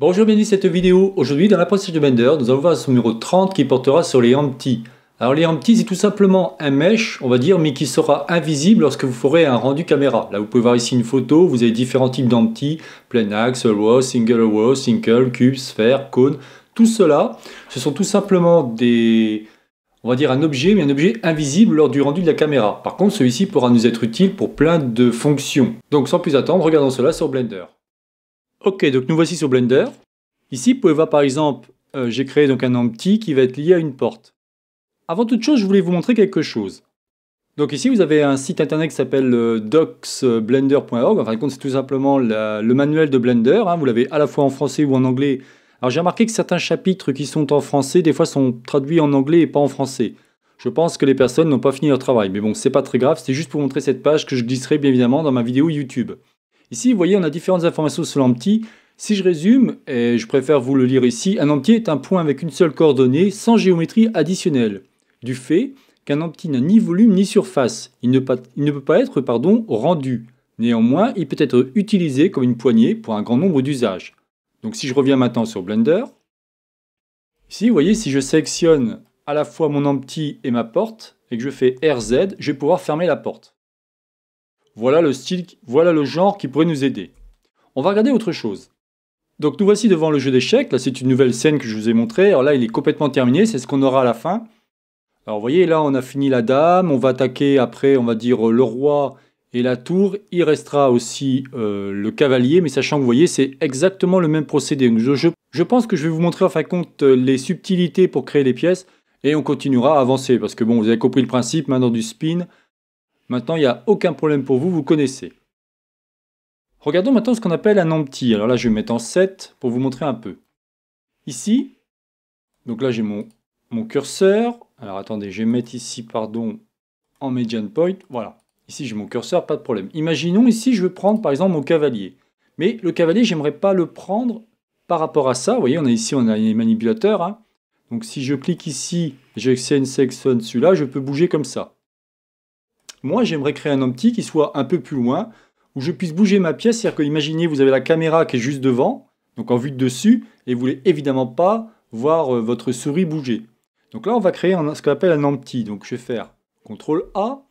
Bonjour, bienvenue cette vidéo. Aujourd'hui, dans la l'apprentissage de Blender, nous allons voir son numéro 30 qui portera sur les empties. Alors les empties, c'est tout simplement un mesh, on va dire, mais qui sera invisible lorsque vous ferez un rendu caméra. Là, vous pouvez voir ici une photo, vous avez différents types d'empties, plein axe, wall, single wall, single, cube, sphère, cône. Tout cela, ce sont tout simplement des... On va dire un objet, mais un objet invisible lors du rendu de la caméra. Par contre, celui-ci pourra nous être utile pour plein de fonctions. Donc sans plus attendre, regardons cela sur Blender. Ok, donc nous voici sur Blender. Ici, vous pouvez voir par exemple, euh, j'ai créé donc un empty petit qui va être lié à une porte. Avant toute chose, je voulais vous montrer quelque chose. Donc ici, vous avez un site internet qui s'appelle euh, docsblender.org. En fin de compte, c'est tout simplement le manuel de Blender. Hein. Vous l'avez à la fois en français ou en anglais. Alors j'ai remarqué que certains chapitres qui sont en français, des fois, sont traduits en anglais et pas en français. Je pense que les personnes n'ont pas fini leur travail. Mais bon, c'est pas très grave, c'est juste pour montrer cette page que je glisserai bien évidemment dans ma vidéo YouTube. Ici, vous voyez, on a différentes informations sur l'empty. Si je résume, et je préfère vous le lire ici, un empty est un point avec une seule coordonnée sans géométrie additionnelle. Du fait qu'un empty n'a ni volume ni surface, il ne, peut pas être pardon, rendu. Néanmoins, il peut être utilisé comme une poignée pour un grand nombre d'usages. Donc si je reviens maintenant sur Blender, ici vous voyez si je sélectionne à la fois mon empty et ma porte et que je fais RZ, je vais pouvoir fermer la porte. Voilà le style, voilà le genre qui pourrait nous aider. On va regarder autre chose. Donc nous voici devant le jeu d'échecs. Là, c'est une nouvelle scène que je vous ai montrée. Alors là, il est complètement terminé. C'est ce qu'on aura à la fin. Alors vous voyez, là, on a fini la dame. On va attaquer après, on va dire, le roi et la tour. Il restera aussi euh, le cavalier. Mais sachant que vous voyez, c'est exactement le même procédé. je, je, pense que je vais vous montrer en fin de compte les subtilités pour créer les pièces. Et on continuera à avancer. Parce que bon, vous avez compris le principe. Maintenant du spin. Maintenant, il n'y a aucun problème pour vous, vous connaissez. Regardons maintenant ce qu'on appelle un empty. Alors là, je vais mettre en 7 pour vous montrer un peu. Ici, donc là, j'ai mon, curseur. Alors attendez, je vais mettre ici, pardon, en median point. Voilà. Ici, j'ai mon curseur, pas de problème. Imaginons ici, je veux prendre par exemple mon cavalier. Mais le cavalier, j'aimerais pas le prendre par rapport à ça. Vous voyez, on a ici, on a les manipulateurs. Hein. Donc si je clique ici, j'ai une section celui-là, je peux bouger comme ça. Moi, j'aimerais créer un empty qui soit un peu plus loin, où je puisse bouger ma pièce. C'est-à-dire que, imaginez, vous avez la caméra qui est juste devant, donc en vue de dessus, et vous voulez évidemment pas voir euh, votre souris bouger. Donc là, on va créer ce qu'on appelle un empty. Donc je vais faire CTRL A.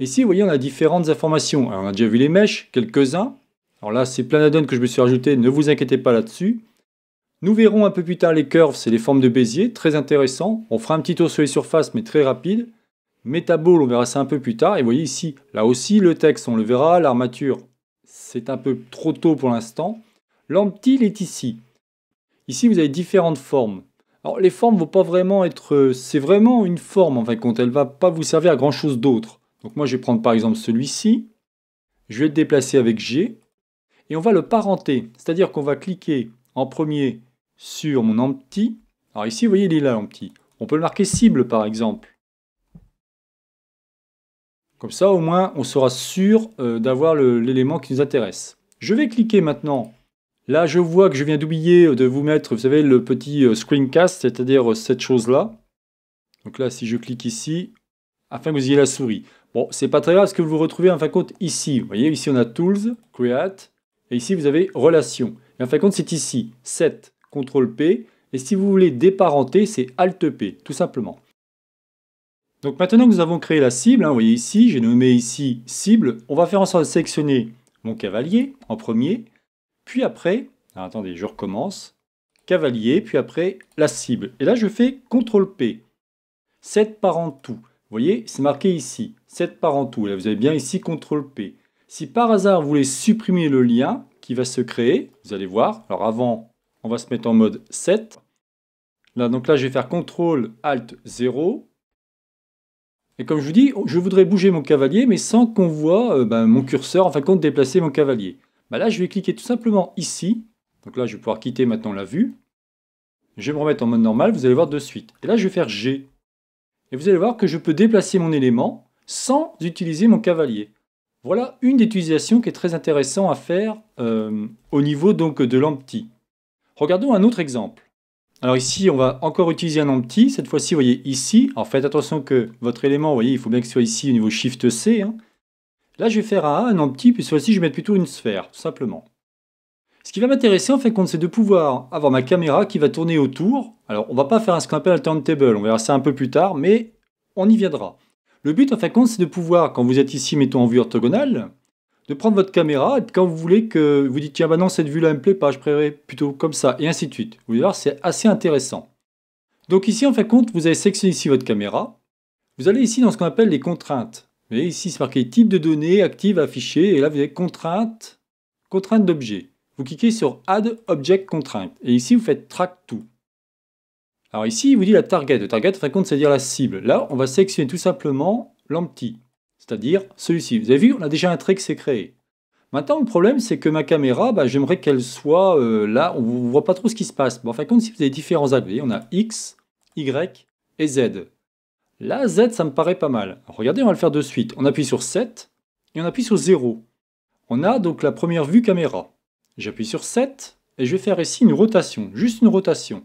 Ici, vous voyez, on a différentes informations. on a déjà vu les mèches, quelques-uns. Alors là, c'est plein d'addons que je me suis rajouté, ne vous inquiétez pas là-dessus. Nous verrons un peu plus tard les curves, c'est les formes de Bézier, très intéressant. On fera un petit tour sur les surfaces, mais très rapide métabole on verra ça un peu plus tard. Et vous voyez ici, là aussi, le texte, on le verra. L'armature, c'est un peu trop tôt pour l'instant. il est ici. Ici, vous avez différentes formes. Alors, les formes ne vont pas vraiment être... C'est vraiment une forme, en fin de compte. Elle ne va pas vous servir à grand-chose d'autre. Donc moi, je vais prendre par exemple celui-ci. Je vais le déplacer avec G. Et on va le parenter. C'est-à-dire qu'on va cliquer en premier sur mon empty. Alors ici, vous voyez, il est là, l'empty. On peut le marquer cible, par exemple. Comme ça, au moins, on sera sûr euh, d'avoir l'élément qui nous intéresse. Je vais cliquer maintenant. Là, je vois que je viens d'oublier euh, de vous mettre, vous savez, le petit euh, screencast, c'est-à-dire cette chose-là. Donc là, si je clique ici, afin que vous ayez la souris. Bon, c'est pas très grave, ce que vous retrouvez en fin de compte ici. Vous voyez, ici on a Tools, Create, et ici vous avez relation. Et en fin de compte, c'est ici, Set, CTRL P, et si vous voulez déparenter, c'est Alt P, tout simplement. Donc maintenant que nous avons créé la cible, hein, vous voyez ici, j'ai nommé ici cible, on va faire en sorte de sélectionner mon cavalier en premier, puis après, attendez, je recommence, cavalier, puis après la cible. Et là, je fais CTRL-P, 7 par tout. Vous voyez, c'est marqué ici, 7 par en tout. Là, vous avez bien ici CTRL-P. Si par hasard, vous voulez supprimer le lien qui va se créer, vous allez voir, alors avant, on va se mettre en mode 7. Là, donc là, je vais faire CTRL-ALT-0, et comme je vous dis, je voudrais bouger mon cavalier, mais sans qu'on voit euh, ben, mon curseur, en fin de compte, déplacer mon cavalier. Ben là, je vais cliquer tout simplement ici. Donc là, je vais pouvoir quitter maintenant la vue. Je vais me remettre en mode normal, vous allez voir de suite. Et là, je vais faire G. Et vous allez voir que je peux déplacer mon élément sans utiliser mon cavalier. Voilà une des utilisations qui est très intéressante à faire euh, au niveau de l'empty. Regardons un autre exemple. Alors ici, on va encore utiliser un empty, Cette fois-ci, vous voyez ici. Alors faites attention que votre élément, vous voyez, il faut bien que soit ici au niveau Shift C. Hein. Là, je vais faire un A, un empty, puis cette fois-ci, je vais mettre plutôt une sphère, tout simplement. Ce qui va m'intéresser en fait compte, c'est de pouvoir avoir ma caméra qui va tourner autour. Alors, on ne va pas faire un qu'on appelle un turntable, on verra ça un peu plus tard, mais on y viendra. Le but en fait compte, c'est de pouvoir, quand vous êtes ici, mettons en vue orthogonale, de prendre votre caméra et quand vous voulez que vous dites tiens bah non cette vue là me plaît pas, je préférerais plutôt comme ça et ainsi de suite. Vous allez voir c'est assez intéressant. Donc ici en fait, compte vous allez sélectionné ici votre caméra. Vous allez ici dans ce qu'on appelle les contraintes. Vous voyez ici c'est marqué type de données active affiché et là vous avez contraintes contraintes d'objet. Vous cliquez sur add object contraint et ici vous faites track tout. Alors ici il vous dit la target. Le target en fin compte c'est à dire la cible. Là on va sélectionner tout simplement l'empty c'est-à-dire celui-ci. Vous avez vu, on a déjà un trait qui s'est créé. Maintenant, le problème, c'est que ma caméra, bah, j'aimerais qu'elle soit euh, là, on ne voit pas trop ce qui se passe. Bon, en fin de si vous avez différents axes, on a X, Y et Z. Là, Z, ça me paraît pas mal. regardez, on va le faire de suite. On appuie sur 7 et on appuie sur 0. On a donc la première vue caméra. J'appuie sur 7 et je vais faire ici une rotation, juste une rotation.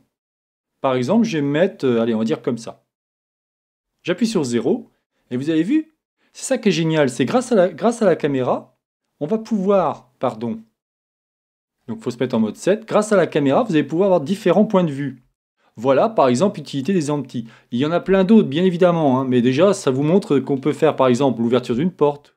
Par exemple, je vais mettre, euh, allez, on va dire comme ça. J'appuie sur 0 et vous avez vu, c'est ça qui est génial, c'est grâce, à la, grâce à la caméra, on va pouvoir, pardon, donc il faut se mettre en mode 7, grâce à la caméra, vous allez pouvoir avoir différents points de vue. Voilà, par exemple, l'utilité des amptis. Il y en a plein d'autres, bien évidemment, hein, mais déjà, ça vous montre qu'on peut faire, par exemple, l'ouverture d'une porte,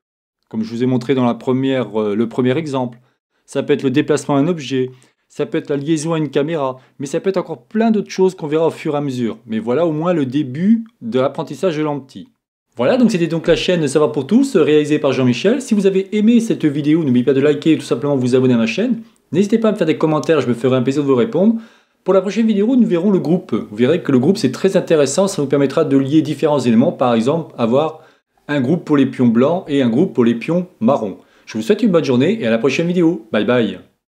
comme je vous ai montré dans la première, euh, le premier exemple. Ça peut être le déplacement d'un objet, ça peut être la liaison à une caméra, mais ça peut être encore plein d'autres choses qu'on verra au fur et à mesure. Mais voilà au moins le début de l'apprentissage de l'ampti. Voilà, donc c'était donc la chaîne Savoir pour tous, réalisée par Jean-Michel. Si vous avez aimé cette vidéo, n'oubliez pas de liker et tout simplement vous abonner à ma chaîne. N'hésitez pas à me faire des commentaires, je me ferai un plaisir de vous répondre. Pour la prochaine vidéo, nous verrons le groupe. Vous verrez que le groupe, c'est très intéressant. Ça vous permettra de lier différents éléments. Par exemple, avoir un groupe pour les pions blancs et un groupe pour les pions marrons. Je vous souhaite une bonne journée et à la prochaine vidéo. Bye bye